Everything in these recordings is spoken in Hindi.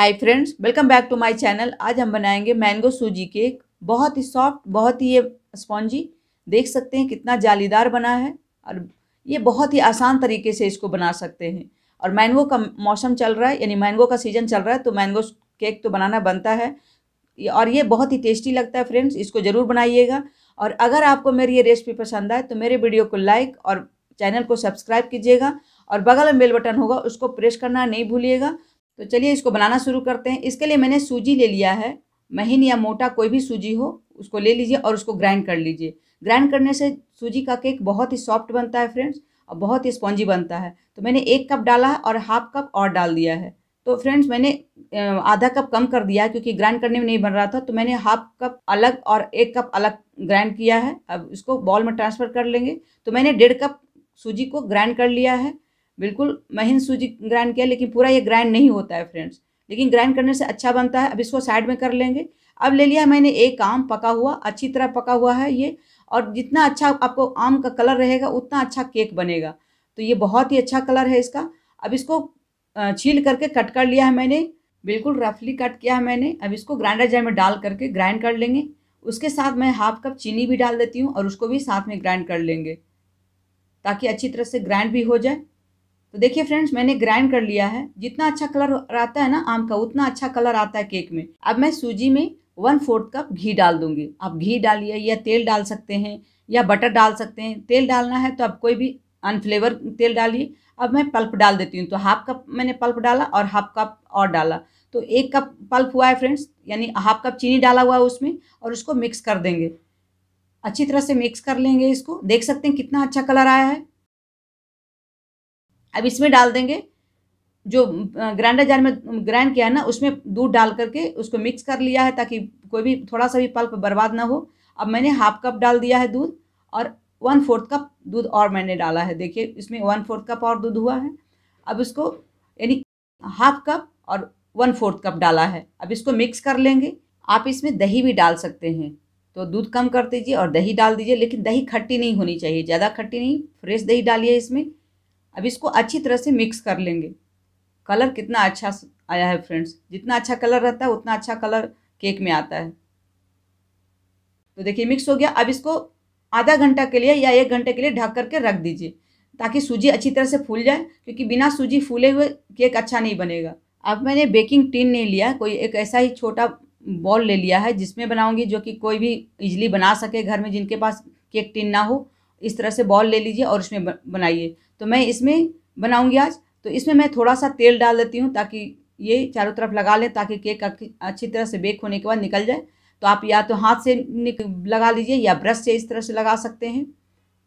hi friends welcome back to my channel आज हम बनाएंगे मैंगो सूजी केक बहुत ही सॉफ्ट बहुत ही ये स्पॉन्जी देख सकते हैं कितना जालीदार बना है और ये बहुत ही आसान तरीके से इसको बना सकते हैं और मैंगो का मौसम चल रहा है यानी मैंगो का सीज़न चल रहा है तो मैंगो केक तो बनाना बनता है और ये बहुत ही टेस्टी लगता है फ्रेंड्स इसको ज़रूर बनाइएगा और अगर आपको मेरी ये रेसिपी पसंद आए तो मेरे वीडियो को लाइक और चैनल को सब्सक्राइब कीजिएगा और बगल में बेल बटन होगा उसको प्रेस करना नहीं भूलिएगा तो चलिए इसको बनाना शुरू करते हैं इसके लिए मैंने सूजी ले लिया है महीन या मोटा कोई भी सूजी हो उसको ले लीजिए और उसको ग्राइंड कर लीजिए ग्राइंड करने से सूजी का केक बहुत ही सॉफ्ट बनता है फ्रेंड्स और बहुत ही स्पॉन्जी बनता है तो मैंने एक कप डाला है और हाफ कप और डाल दिया है तो फ्रेंड्स मैंने आधा कप कम कर दिया क्योंकि ग्राइंड करने में नहीं बन रहा था तो मैंने हाफ कप अलग और एक कप अलग ग्राइंड किया है अब इसको बॉल में ट्रांसफ़र कर लेंगे तो मैंने डेढ़ कप सूजी को ग्राइंड कर लिया है बिल्कुल महीन सूजी ग्राइंड किया लेकिन पूरा ये ग्राइंड नहीं होता है फ्रेंड्स लेकिन ग्राइंड करने से अच्छा बनता है अब इसको साइड में कर लेंगे अब ले लिया मैंने एक आम पका हुआ अच्छी तरह पका हुआ है ये और जितना अच्छा आपको आम का कलर रहेगा उतना अच्छा केक बनेगा तो ये बहुत ही अच्छा कलर है इसका अब इसको छील करके कट कर लिया है मैंने बिल्कुल रफली कट किया है मैंने अब इसको ग्राइंडर जार में डाल करके ग्राइंड कर लेंगे उसके साथ मैं हाफ कप चीनी भी डाल देती हूँ और उसको भी साथ में ग्राइंड कर लेंगे ताकि अच्छी तरह से ग्राइंड भी हो जाए तो देखिए फ्रेंड्स मैंने ग्राइंड कर लिया है जितना अच्छा कलर आता है ना आम का उतना अच्छा कलर आता है केक में अब मैं सूजी में वन फोर्थ कप घी डाल दूंगी आप घी डालिए या तेल डाल सकते हैं या बटर डाल सकते हैं तेल डालना है तो आप कोई भी अनफ्लेवर तेल डालिए अब मैं पल्प डाल देती हूँ तो हाफ कप मैंने पल्प डाला और हाफ कप और डाला तो एक कप पल्प हुआ है फ्रेंड्स यानी हाफ कप चीनी डाला हुआ है उसमें और उसको मिक्स कर देंगे अच्छी तरह से मिक्स कर लेंगे इसको देख सकते हैं कितना अच्छा कलर आया है अब इसमें डाल देंगे जो ग्राइंडर जार में ग्राइंड किया है ना उसमें दूध डाल करके उसको मिक्स कर लिया है ताकि कोई भी थोड़ा सा भी पल्प बर्बाद ना हो अब मैंने हाफ कप डाल दिया है दूध और वन फोर्थ कप दूध और मैंने डाला है देखिए इसमें वन फोर्थ कप और दूध हुआ है अब इसको यानी हाफ कप और वन फोर्थ कप डाला है अब इसको मिक्स कर लेंगे आप इसमें दही भी डाल सकते हैं तो दूध कम कर दीजिए और दही डाल दीजिए लेकिन दही खट्टी नहीं होनी चाहिए ज़्यादा खट्टी नहीं फ्रेश दही डालिए इसमें अब इसको अच्छी तरह से मिक्स कर लेंगे कलर कितना अच्छा आया है फ्रेंड्स जितना अच्छा कलर रहता है उतना अच्छा कलर केक में आता है तो देखिए मिक्स हो गया अब इसको आधा घंटा के लिए या एक घंटे के लिए ढक करके रख दीजिए ताकि सूजी अच्छी तरह से फूल जाए क्योंकि बिना सूजी फूले हुए केक अच्छा नहीं बनेगा अब मैंने बेकिंग टिन नहीं लिया कोई एक ऐसा ही छोटा बॉल ले लिया है जिसमें बनाऊंगी जो कि कोई भी इजली बना सके घर में जिनके पास केक टिन ना हो इस तरह से बॉल ले लीजिए और उसमें बनाइए तो मैं इसमें बनाऊंगी आज तो इसमें मैं थोड़ा सा तेल डाल देती हूँ ताकि ये चारों तरफ लगा लें ताकि केक अच्छी तरह से बेक होने के बाद निकल जाए तो आप या तो हाथ से लगा लीजिए या ब्रश से इस तरह से लगा सकते हैं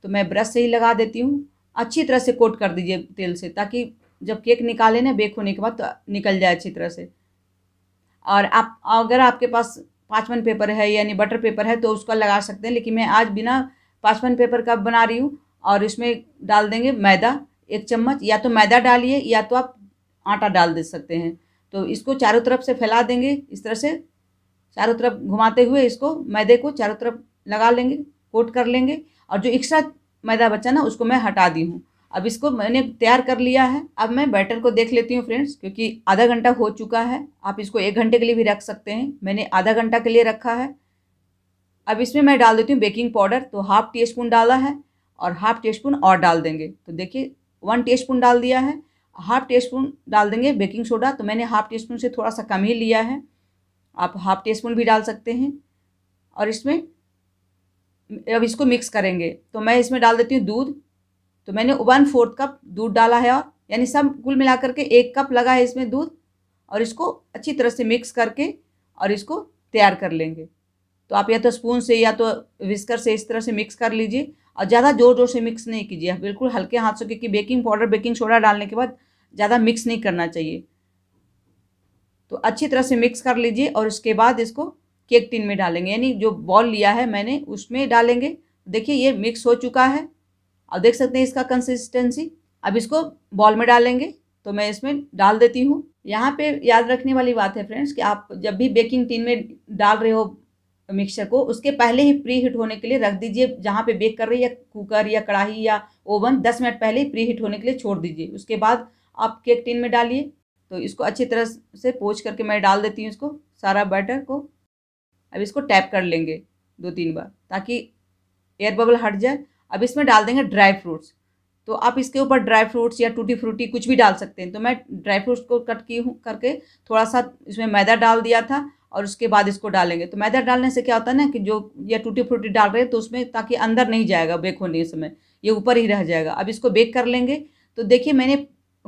तो मैं ब्रश से ही लगा देती हूँ अच्छी तरह से कोट कर दीजिए तेल से ताकि जब केक निकाले ना बेक होने के बाद तो निकल जाए अच्छी तरह से और आप अगर आपके पास पाँचवन पेपर है यानी बटर पेपर है तो उसका लगा सकते हैं लेकिन मैं आज बिना पाँचवन पेपर का बना रही हूँ और इसमें डाल देंगे मैदा एक चम्मच या तो मैदा डालिए या तो आप आटा डाल दे सकते हैं तो इसको चारों तरफ से फैला देंगे इस तरह से चारों तरफ घुमाते हुए इसको मैदे को चारों तरफ लगा लेंगे कोट कर लेंगे और जो एक्स्ट्रा मैदा बचा ना उसको मैं हटा दी हूँ अब इसको मैंने तैयार कर लिया है अब मैं बैटर को देख लेती हूँ फ्रेंड्स क्योंकि आधा घंटा हो चुका है आप इसको एक घंटे के लिए भी रख सकते हैं मैंने आधा घंटा के लिए रखा है अब इसमें मैं डाल देती हूँ बेकिंग पाउडर तो हाफ टी स्पून डाला है और हाफ टी स्पून और डाल देंगे तो देखिए वन टी स्पून डाल दिया है हाफ टी स्पून डाल देंगे बेकिंग सोडा तो मैंने हाफ टी स्पून से थोड़ा सा कम ही लिया है आप हाफ टी स्पून भी डाल सकते हैं और इसमें अब इसको मिक्स करेंगे तो मैं इसमें डाल देती हूँ दूध तो मैंने वन फोर्थ कप दूध डाला है और यानी सब कुल मिला करके एक कप लगा है इसमें दूध और इसको अच्छी तरह से मिक्स करके और इसको तैयार कर लेंगे तो आप या तो स्पून से या तो विस्कर से इस तरह से मिक्स कर लीजिए और ज़्यादा ज़ोर ज़ोर से मिक्स नहीं कीजिए बिल्कुल हल्के हाथ से क्योंकि बेकिंग पाउडर बेकिंग सोडा डालने के बाद ज़्यादा मिक्स नहीं करना चाहिए तो अच्छी तरह से मिक्स कर लीजिए और उसके बाद इसको केक टिन में डालेंगे यानी जो बॉल लिया है मैंने उसमें डालेंगे देखिए ये मिक्स हो चुका है अब देख सकते हैं इसका कंसिस्टेंसी अब इसको बॉल में डालेंगे तो मैं इसमें डाल देती हूँ यहाँ पे याद रखने वाली बात है फ्रेंड्स कि आप जब भी बेकिंग टिन में डाल रहे हो मिक्सचर को उसके पहले ही प्री हीट होने के लिए रख दीजिए जहाँ पे बेक कर रही है कुकर या कढ़ाई या ओवन दस मिनट पहले ही प्री हीट होने के लिए छोड़ दीजिए उसके बाद आप केक टिन में डालिए तो इसको अच्छी तरह से पोच करके मैं डाल देती हूँ इसको सारा बैटर को अब इसको टैप कर लेंगे दो तीन बार ताकि एयर बबल हट जाए अब इसमें डाल देंगे ड्राई फ्रूट्स तो आप इसके ऊपर ड्राई फ्रूट्स या टूटी फ्रूटी कुछ भी डाल सकते हैं तो मैं ड्राई फ्रूट्स को कट की हूँ करके थोड़ा सा इसमें मैदा डाल दिया था और उसके बाद इसको डालेंगे तो मैदा डालने से क्या होता है ना कि जो या टूटी फ्रूटी डाल रहे हैं तो उसमें ताकि अंदर नहीं जाएगा बेक होने के समय ये ऊपर ही रह जाएगा अब इसको बेक कर लेंगे तो देखिए मैंने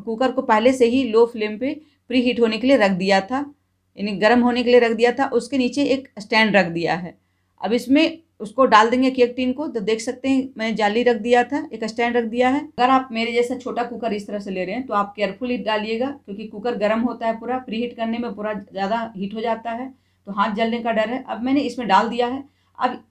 कुकर को पहले से ही लो फ्लेम पर प्री हीट होने के लिए रख दिया था यानी गर्म होने के लिए रख दिया था उसके नीचे एक स्टैंड रख दिया है अब इसमें उसको डाल देंगे केक टीन को तो देख सकते हैं मैंने जाली रख दिया था एक स्टैंड रख दिया है अगर आप मेरे जैसा छोटा कुकर इस तरह से ले रहे हैं तो आप केयरफुली डालिएगा क्योंकि कुकर गर्म होता है पूरा प्री हीट करने में पूरा ज़्यादा हीट हो जाता है तो हाथ जलने का डर है अब मैंने इसमें डाल दिया है अब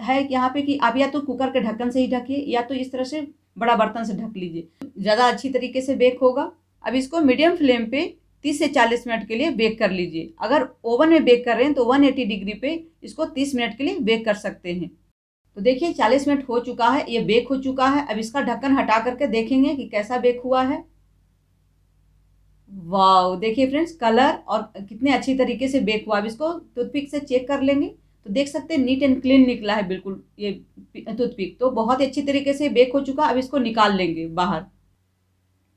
है यहाँ पे कि आप या तो कुकर के ढक्कन से ही ढकिए या तो इस तरह से बड़ा बर्तन से ढक लीजिए ज़्यादा अच्छी तरीके से बेक होगा अब इसको मीडियम फ्लेम पे 30 से 40 मिनट के लिए बेक कर लीजिए अगर ओवन में बेक कर रहे हैं तो 180 डिग्री पे इसको 30 मिनट के लिए बेक कर सकते हैं तो देखिए 40 मिनट हो चुका है ये बेक हो चुका है अब इसका ढक्कन हटा करके देखेंगे कि कैसा बेक हुआ है वाह देखिए फ्रेंड्स कलर और कितने अच्छी तरीके से बेक हुआ अब इसको टूथपिक से चेक कर लेंगे तो देख सकते हैं नीट एंड क्लीन निकला है बिल्कुल ये टूथपिक तो बहुत ही अच्छी तरीके से बेक हो चुका अब इसको निकाल लेंगे बाहर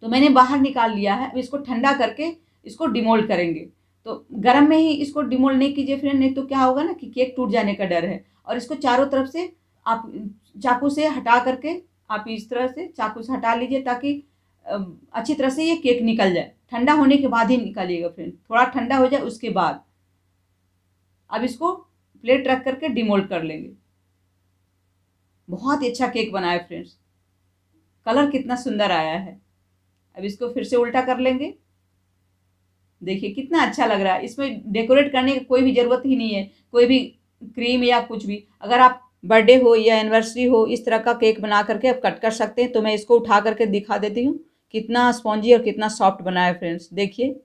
तो मैंने बाहर निकाल लिया है अब इसको ठंडा करके इसको डिमोल्ड करेंगे तो गर्म में ही इसको डिमोल्ड नहीं कीजिए फ्रेंड नहीं तो क्या होगा ना कि केक टूट जाने का डर है और इसको चारों तरफ से आप चाकू से हटा करके आप इस तरह से चाकू से हटा लीजिए ताकि अच्छी तरह से ये केक निकल जाए ठंडा होने के बाद ही निकालिएगा फ्रेंड थोड़ा ठंडा हो जाए उसके बाद अब इसको प्लेट रख करके डिमोल्ड कर लेंगे बहुत ही अच्छा केक बनाया फ्रेंड्स कलर कितना सुंदर आया है अब इसको फिर से उल्टा कर लेंगे देखिए कितना अच्छा लग रहा है इसमें डेकोरेट करने की कोई भी ज़रूरत ही नहीं है कोई भी क्रीम या कुछ भी अगर आप बर्थडे हो या एनिवर्सरी हो इस तरह का केक बना करके आप कट कर सकते हैं तो मैं इसको उठा करके दिखा देती हूँ कितना स्पॉन्जी और कितना सॉफ्ट बना है फ्रेंड्स देखिए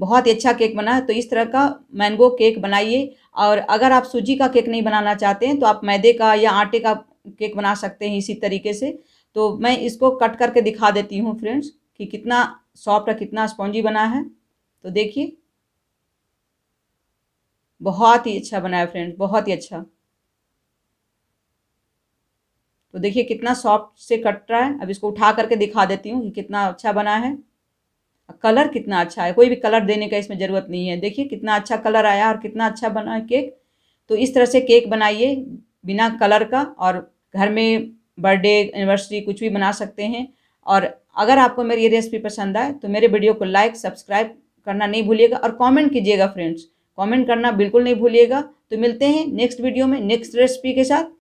बहुत ही अच्छा केक बना है तो इस तरह का मैंगो केक बनाइए और अगर आप सूजी का केक नहीं बनाना चाहते हैं तो आप मैदे का या आटे का केक बना सकते हैं इसी तरीके से तो मैं इसको कट करके दिखा देती हूँ फ्रेंड्स कि कितना सॉफ्ट और कितना स्पॉन्जी बना है तो देखिए बहुत ही अच्छा बनाया फ्रेंड्स बहुत ही अच्छा तो देखिए कितना सॉफ्ट से कट रहा है अब इसको उठा करके दिखा देती हूँ कि कितना अच्छा बना है कलर कितना अच्छा है कोई भी कलर देने का इसमें ज़रूरत नहीं है देखिए कितना अच्छा कलर आया और कितना अच्छा बना है केक तो इस तरह से केक बनाइए बिना कलर का और घर में बर्थडे एनिवर्सरी कुछ भी बना सकते हैं और अगर आपको मेरी ये रेसिपी पसंद आए तो मेरे वीडियो को लाइक सब्सक्राइब करना नहीं भूलिएगा और कमेंट कीजिएगा फ्रेंड्स कमेंट करना बिल्कुल नहीं भूलिएगा तो मिलते हैं नेक्स्ट वीडियो में नेक्स्ट रेसिपी के साथ